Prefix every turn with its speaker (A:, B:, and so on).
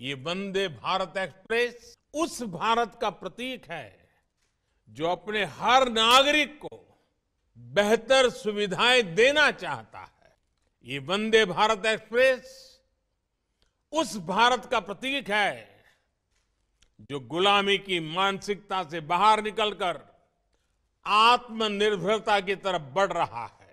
A: ये वंदे भारत एक्सप्रेस उस भारत का प्रतीक है जो अपने हर नागरिक को बेहतर सुविधाएं देना चाहता है ये वंदे भारत एक्सप्रेस उस भारत का प्रतीक है जो गुलामी की मानसिकता से बाहर निकलकर आत्मनिर्भरता की तरफ बढ़ रहा है